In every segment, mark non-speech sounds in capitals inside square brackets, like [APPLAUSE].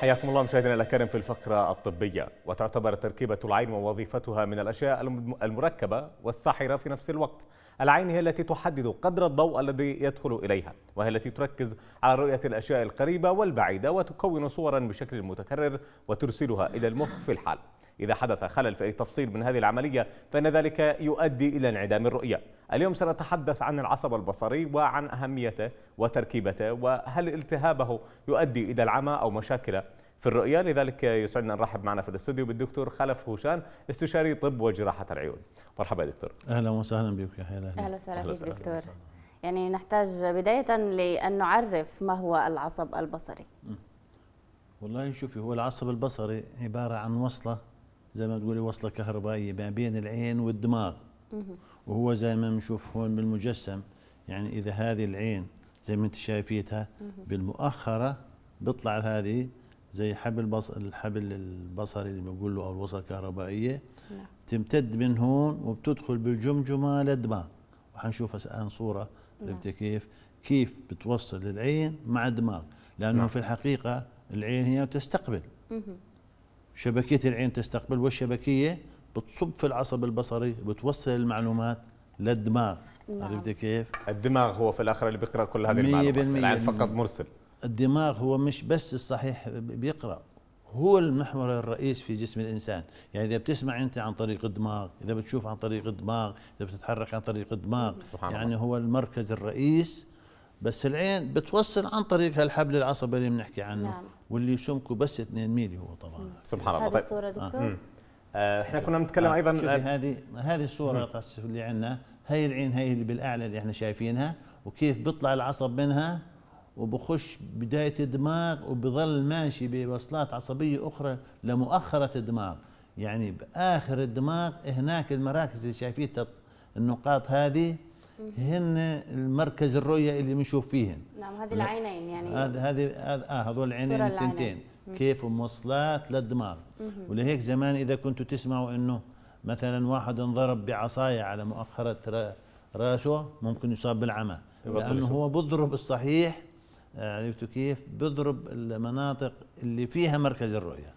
حياكم الله مشاهدينا الكرام في الفقره الطبيه وتعتبر تركيبه العين ووظيفتها من الاشياء المركبه والساحره في نفس الوقت العين هي التي تحدد قدر الضوء الذي يدخل اليها وهي التي تركز على رؤيه الاشياء القريبه والبعيده وتكون صورا بشكل متكرر وترسلها الى المخ في الحال إذا حدث خلل في أي تفصيل من هذه العملية فإن ذلك يؤدي إلى انعدام الرؤية اليوم سنتحدث عن العصب البصري وعن أهميته وتركيبته وهل التهابه يؤدي إلى العمى أو مشاكل في الرؤية لذلك يسعدنا أن نرحب معنا في الاستوديو بالدكتور خلف هوشان استشاري طب وجراحة العيون مرحبا دكتور أهلا وسهلا بك يا حيال أهلا وسهلا فيك دكتور أهلا يعني نحتاج بداية لأن نعرف ما هو العصب البصري والله شوفي هو العصب البصري عبارة عن وصلة زي ما تقولي وصله كهربائيه ما بين العين والدماغ وهو زي ما بنشوف هون بالمجسم يعني اذا هذه العين زي ما انت شايفيتها بالمؤخره بيطلع هذه زي حبل الحبل البصري اللي بنقول له او الوصله الكهربائيه نعم. تمتد من هون وبتدخل بالجمجمه للدماغ وحنشوف الان صوره نعم. فهمت كيف كيف بتوصل العين مع الدماغ لانه نعم. في الحقيقه العين هي تستقبل شبكية العين تستقبل والشبكية بتصب في العصب البصري وبتوصل المعلومات للدماغ نعم. عرفتي كيف؟ الدماغ هو في الآخر اللي بيقرأ كل هذه المعلومات العين فقط مرسل الدماغ هو مش بس الصحيح بيقرأ هو المحور الرئيس في جسم الإنسان يعني إذا بتسمع أنت عن طريق الدماغ إذا بتشوف عن طريق الدماغ إذا بتتحرك عن طريق الدماغ سبحان يعني الله. هو المركز الرئيس بس العين بتوصل عن طريق هالحبل العصبي اللي بنحكي عنه نعم. واللي يشمكه بس 2 ميلي هو طبعا سبحان الله طيب الصوره دكتور آه. آه احنا كنا بنتكلم آه. ايضا آه، هذه هذه الصوره اللي عندنا هي العين هي اللي بالاعلى اللي احنا شايفينها وكيف بيطلع العصب منها وبخش بدايه الدماغ وبظل ماشي بوصلات عصبيه اخرى لمؤخره الدماغ يعني باخر الدماغ هناك المراكز اللي شايفيتها النقاط هذه هن المركز الرؤيه اللي بنشوف فيهن نعم هذه العينين يعني هذه هذه اه هذول العينين التنتين كيف موصلات للدماغ ولهيك زمان اذا كنتوا تسمعوا انه مثلا واحد انضرب بعصايه على مؤخره راسه ممكن يصاب بالعمى لانه هو بضرب الصحيح آه، عرفتوا كيف بضرب المناطق اللي فيها مركز الرؤيه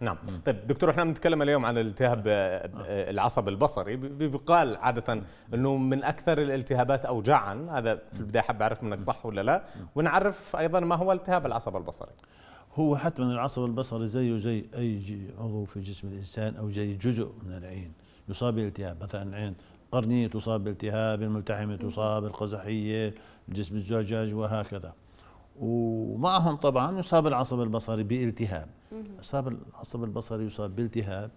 نعم طيب دكتور احنا بنتكلم اليوم عن التهاب آه، آه، العصب البصري بيقال عاده انه من اكثر الالتهابات اوجاعا هذا في البدايه حاب اعرف منك صح ولا لا ونعرف ايضا ما هو التهاب العصب البصري هو حتما العصب البصري زيه زي اي عضو في جسم الانسان او زي جزء من العين يصاب بالالتهاب مثلا العين القرنيه تصاب بالالتهاب الملتحمه تصاب القزحيه الجسم الزجاج وهكذا ومعهم طبعا يصاب العصب البصري بالتهاب يصاب العصب البصري يصاب بالتهاب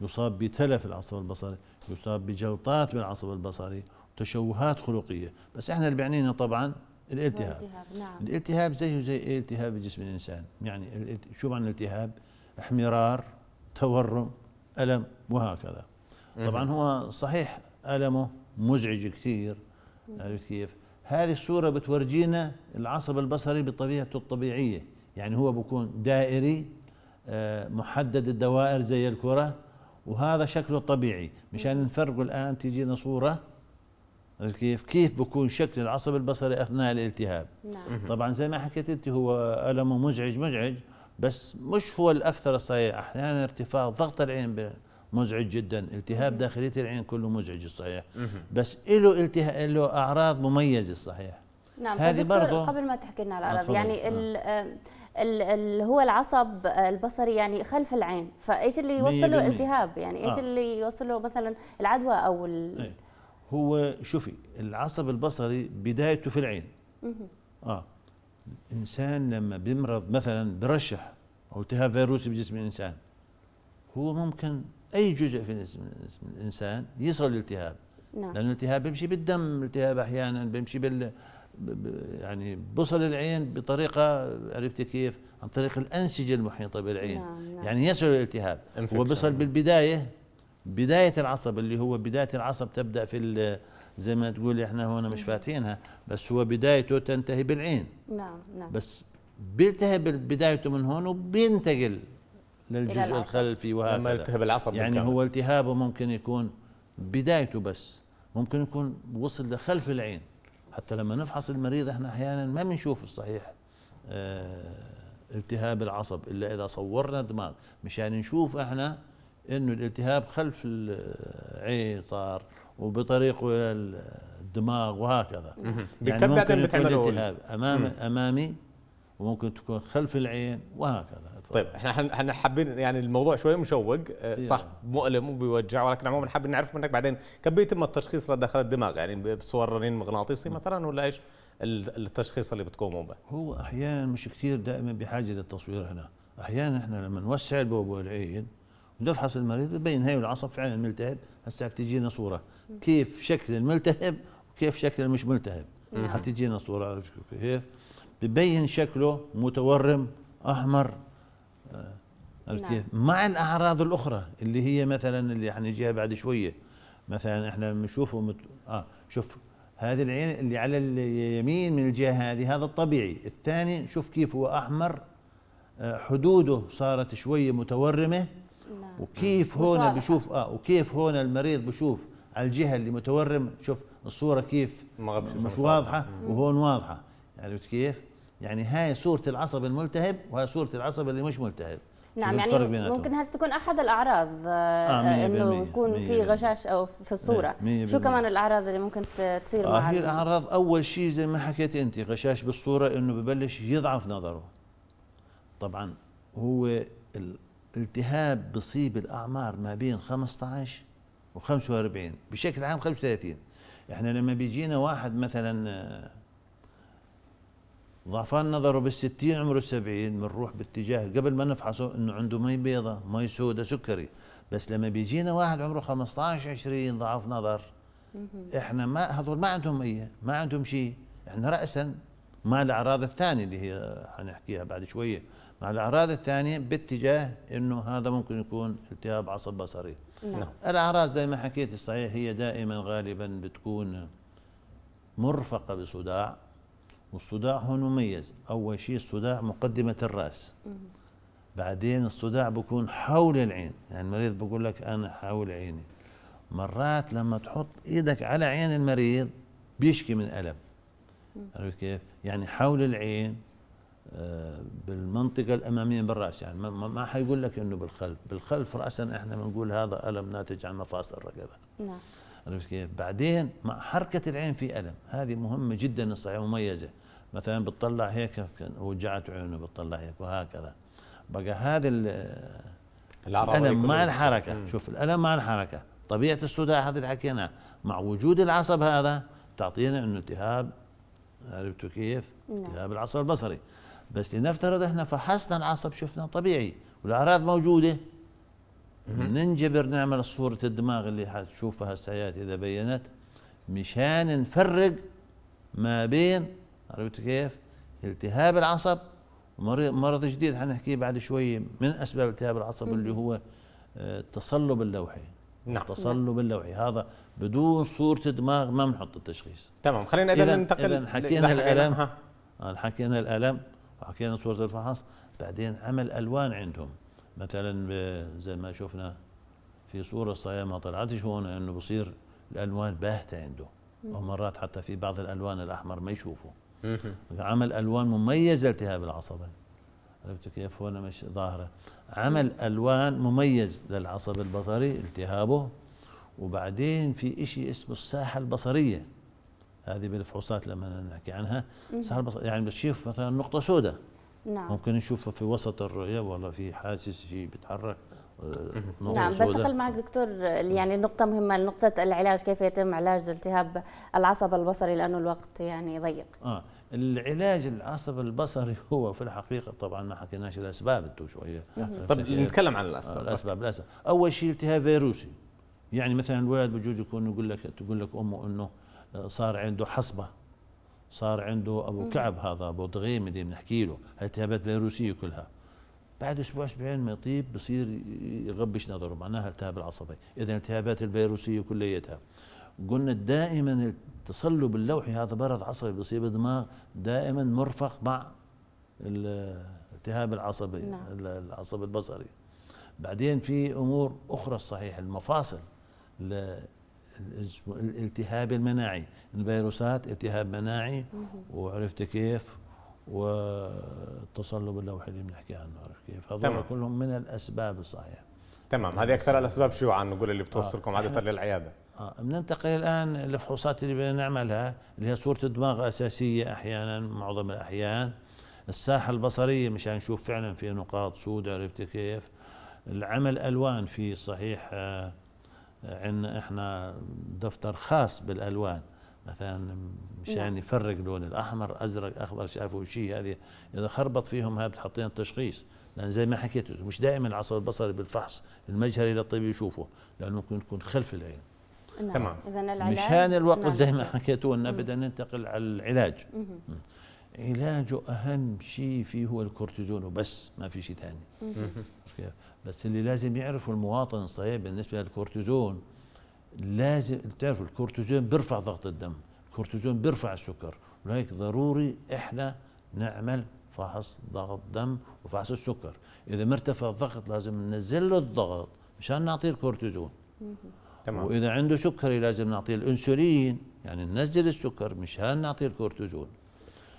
يصاب بتلف العصب البصري يصاب بجلطات بالعصب البصري تشوهات خلقيه بس احنا اللي بيعنينا طبعا الالتهاب نعم. الالتهاب زيه زي اي التهاب جسم الانسان يعني شو معنى الالتهاب احمرار تورم الم وهكذا طبعا هو صحيح المه مزعج كثير عرفت كيف هذه الصورة بتورجينا العصب البصري بطبيعته الطبيعية يعني هو بكون دائري آه، محدد الدوائر زي الكرة وهذا شكله طبيعي مشان نفرقه الآن تيجينا صورة كيف كيف بكون شكل العصب البصري أثناء الالتهاب نعم. طبعا زي ما حكيت أنت هو ألمه مزعج مزعج بس مش هو الأكثر الصحيح أحيانا ارتفاع ضغط العين مزعج جدا التهاب داخلية العين كله مزعج الصحيح بس له التها... له أعراض مميزة الصحيح نعم هذه برضه قبل ما تحكي لنا على الاعراض يعني اللي نعم. هو العصب البصري يعني خلف العين فايش اللي يوصل له يعني ايش آه. اللي يوصل له مثلا العدوى او ال... إيه. هو شوفي العصب البصري بدايته في العين اه الانسان لما بيمرض مثلا برشح او التهاب فيروسي بجسم الانسان هو ممكن اي جزء في الانسان يصل الالتهاب نعم لان الالتهاب بيمشي بالدم الالتهاب احيانا بيمشي بال يعني بوصل العين بطريقه عرفتي كيف؟ عن طريق الانسجه المحيطه بالعين نعم نعم يعني يصل الالتهاب وبصل بالبدايه بدايه العصب اللي هو بدايه العصب تبدا في زي ما تقول احنا هنا مش نعم. فاتحينها بس هو بدايته تنتهي بالعين نعم نعم بس بيلتهب بدايته من هون وبينتقل للجزء الخلفي وهكذا لما التهاب العصب يعني بالكامل. هو التهابه ممكن يكون بدايته بس ممكن يكون وصل لخلف العين حتى لما نفحص المريض احنا احيانا ما بنشوف الصحيح اه التهاب العصب الا اذا صورنا الدماغ مشان يعني نشوف احنا انه الالتهاب خلف العين صار وبطريقه الى الدماغ وهكذا يعني ممكن يكون التهاب امام امامي وممكن تكون خلف العين وهكذا طيب احنا احنا حابين يعني الموضوع شويه مشوق آه، صح مؤلم وبيوجع ولكن عموما حابين نعرف منك بعدين كيف بيتم التشخيص لداخل الدماغ يعني بصور رنين مغناطيسي مثلا ولا ايش التشخيص اللي بتقوموا به؟ هو احيانا مش كثير دائما بحاجه للتصوير هنا، احيانا احنا لما نوسع البوب والعين ونفحص المريض ببين هي العصب فعلا ملتهب، هسه تجينا صوره كيف شكل الملتهب وكيف شكل المش ملتهب، حتجينا صوره عرفت كيف؟ ببين شكله متورم احمر آه، عرفت نعم. كيف؟ مع الاعراض الاخرى اللي هي مثلا اللي حنجيها يعني بعد شويه مثلا احنا بنشوفه مت... اه شوف هذه العين اللي على اليمين من الجهه هذه هذا الطبيعي، الثاني شوف كيف هو احمر آه، حدوده صارت شويه متورمه نعم. وكيف هون بشوف اه وكيف هون المريض بشوف على الجهه اللي متورم شوف الصوره كيف مش واضحه وهون واضحه عرفت كيف؟ يعني هاي صورة العصب الملتهب وهي صورة العصب اللي مش ملتهب نعم يعني ممكن هذه تكون احد الاعراض آه, آه، انه يكون في غشاش او في الصوره إيه، مية شو كمان الاعراض اللي ممكن تصير آه مع هي الاعراض اول شيء زي ما حكيت انت غشاش بالصوره انه ببلش يضعف نظره طبعا هو الالتهاب بصيب الاعمار ما بين 15 و 45 بشكل عام 35 احنا لما بيجينا واحد مثلا آه، ضعفان نظره بالستين عمره السبعين بنروح باتجاه قبل ما نفحصه انه عنده مي بيضة مي سودة سكري بس لما بيجينا واحد عمره 15 20 ضعف نظر احنا ما هذول ما عندهم مية ما عندهم شيء احنا رأسا مع الأعراض الثانية اللي هي حنحكيها بعد شوية مع الأعراض الثانية باتجاه انه هذا ممكن يكون التهاب عصب بصري نعم. نعم. الأعراض زي ما حكيت الصحيح هي دائما غالبا بتكون مرفقة بصداع والصداع هون مميز أول شيء الصداع مقدمة الرأس بعدين الصداع بكون حول العين يعني المريض بقول لك أنا حول عيني مرات لما تحط إيدك على عين المريض بيشكي من ألم عرفت كيف؟ يعني حول العين آه، بالمنطقة الأمامية بالرأس يعني ما حيقول لك إنه بالخلف بالخلف رأسا إحنا بنقول هذا ألم ناتج عن مفاصل الرقبة نعم عرفت كيف؟ بعدين مع حركة العين في ألم هذه مهمة جدا الصحيح مميزة مثلا بتطلع هيك وجعت عيونه بتطلع هيك وهكذا بقى هذا الألم مع الحركة مم. شوف الألم مع الحركة طبيعة الصداع هذا اللي حكيناه مع وجود العصب هذا تعطينا انه التهاب عرفتوا كيف؟ نعم. التهاب العصب البصري بس لنفترض احنا فحصنا العصب شفنا طبيعي والاعراض موجوده ننجبر نعمل صوره الدماغ اللي حتشوفها السيات اذا بينت مشان نفرق ما بين عرفت كيف؟ التهاب العصب مرض جديد حنحكيه بعد شوي من اسباب التهاب العصب اللي هو آه، التصلب اللوحي نعم التصلب اللوحي هذا بدون صوره دماغ ما بنحط التشخيص تمام خلينا اذا ننتقل اذا آه، حكينا الالم حكينا الالم وحكينا صوره الفحص بعدين عمل الوان عندهم مثلا زي ما شفنا في صوره الصايه ما طلعتش هون انه بصير الالوان باهته عنده ومرات حتى في بعض الالوان الاحمر ما يشوفه عمل الوان مميزه التهاب العصبه عرفت كيف هنا مش ظاهره عمل الوان مميز للعصب البصري التهابه وبعدين في شيء اسمه الساحه البصريه هذه بالفحوصات لما نحكي عنها الساحه البصريه يعني بتشوف مثلا نقطه سوداء نعم ممكن نشوفها في وسط الرؤيه والله في حاسس شيء بيتحرك نعم بنتقل معك دكتور يعني نقطة مهمة نقطة العلاج كيف يتم علاج التهاب العصب البصري لأنه الوقت يعني ضيق آه العلاج العصب البصري [LAUGHS] هو في الحقيقه طبعا ما حكيناش الاسباب تو شويه نعم. آه، طب نتكلم عن الاسباب آه، الاسباب الاسباب اول شيء التهاب فيروسي يعني مثلا الولد بجوز يكون يقول لك تقول لك امه انه آه، صار عنده حصبه صار عنده ابو كعب هذا ابو دغيم اللي بنحكي له التهابات فيروسيه كلها بعد اسبوع اسبوعين ما يطيب بصير يغبش نظره معناها التهاب العصبي اذا التهابات الفيروسيه كليتها قلنا دائما التصلب اللوحي هذا مرض عصبي بيصيب الدماغ دائما مرفق مع الالتهاب العصبي نعم. العصب البصري بعدين في امور اخرى الصحيح المفاصل الالتهاب المناعي الفيروسات التهاب مناعي وعرفت كيف والتصلب اللوحي اللي بنحكي عنه عرفت كيف هذول كلهم من الاسباب الصحيحه تمام هذه اكثر الاسباب شيوعا نقول اللي آه. بتوصلكم آه. عاده للعياده آه، بننتقل الان الفحوصات اللي بدنا نعملها اللي هي صوره الدماغ اساسيه احيانا معظم الاحيان الساحه البصريه مشان نشوف فعلا في نقاط سود عرفت كيف العمل الوان في صحيح آه، عندنا احنا دفتر خاص بالالوان مثلا مشان يعني يفرق لون الاحمر ازرق اخضر شافوا شيء هذه اذا خربط فيهم هاي بتحطين التشخيص لان زي ما حكيت مش دائما العصب البصري بالفحص المجهري للطبيب يشوفه لانه ممكن يكون خلف العين نعم. تمام اذا العلاج مشان الوقت نعم. زي ما حكيتوا لنا بدنا ننتقل على العلاج مم. علاجه اهم شيء فيه هو الكورتيزون وبس ما في شيء ثاني بس اللي لازم يعرفه المواطن صحيح بالنسبه للكورتيزون لازم تعرف الكورتيزون بيرفع ضغط الدم الكورتيزون بيرفع السكر ولهيك ضروري احنا نعمل فحص ضغط دم وفحص السكر اذا مرتفع الضغط لازم ننزل له الضغط مشان نعطيه الكورتيزون تمام. واذا عنده سكري لازم نعطيه الانسولين يعني ننزل السكر مشان نعطيه الكورتيزون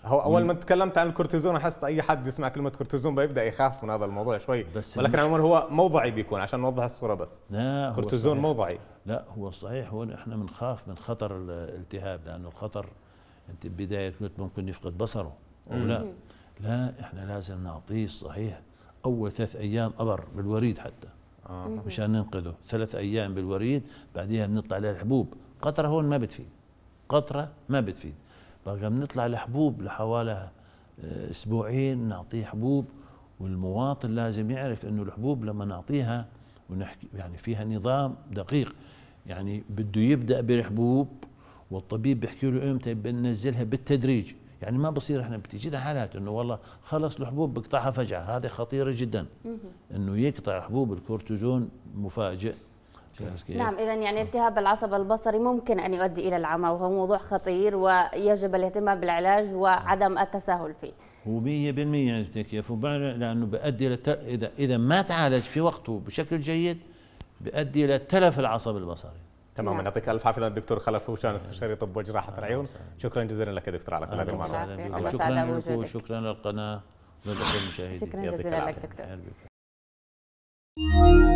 هو اول ما تكلمت عن الكورتيزون احس اي حد يسمع كلمه كورتيزون بيبدا يخاف من هذا الموضوع شوي بس ولكن عمر هو موضعي بيكون عشان نوضح الصوره بس لا كورتيزون موضعي لا هو صحيح هون احنا بنخاف من خطر الالتهاب لانه الخطر انت بدايه كنت ممكن يفقد بصره او لا لا احنا لازم نعطيه الصحيح اول ثلاث ايام ابر بالوريد حتى آه. مشان ننقذه ثلاث ايام بالوريد بعديها بنطلع للحبوب قطره هون ما بتفيد قطره ما بتفيد بقى بنطلع لحبوب لحوالي آه، اسبوعين نعطيه حبوب والمواطن لازم يعرف انه الحبوب لما نعطيها ونحكي يعني فيها نظام دقيق يعني بده يبدا بالحبوب والطبيب بيحكي له امتى بننزلها بالتدريج يعني ما بصير احنا بتجينا حالات انه والله خلص الحبوب بقطعها فجاه هذه خطيره جدا انه يقطع حبوب الكورتيزون مفاجئ نعم اذا يعني التهاب العصب البصري ممكن ان يؤدي الى العمى وهو موضوع خطير ويجب الاهتمام بالعلاج وعدم التساهل فيه هو 100% يعني كيف لانه بيؤدي اذا اذا ما تعالج في وقته بشكل جيد بيؤدي الى تلف العصب البصري تماما نعم. يعطيك الف عافيه الدكتور خلف وشان استشاري نعم. طب وجراحه نعم. العيون شكرا جزيلا لك يا دكتور على كل هذه المعلومات شكرا لك وشكرا للقناه وللمشاهدين شكرا جزيلا لك دكتور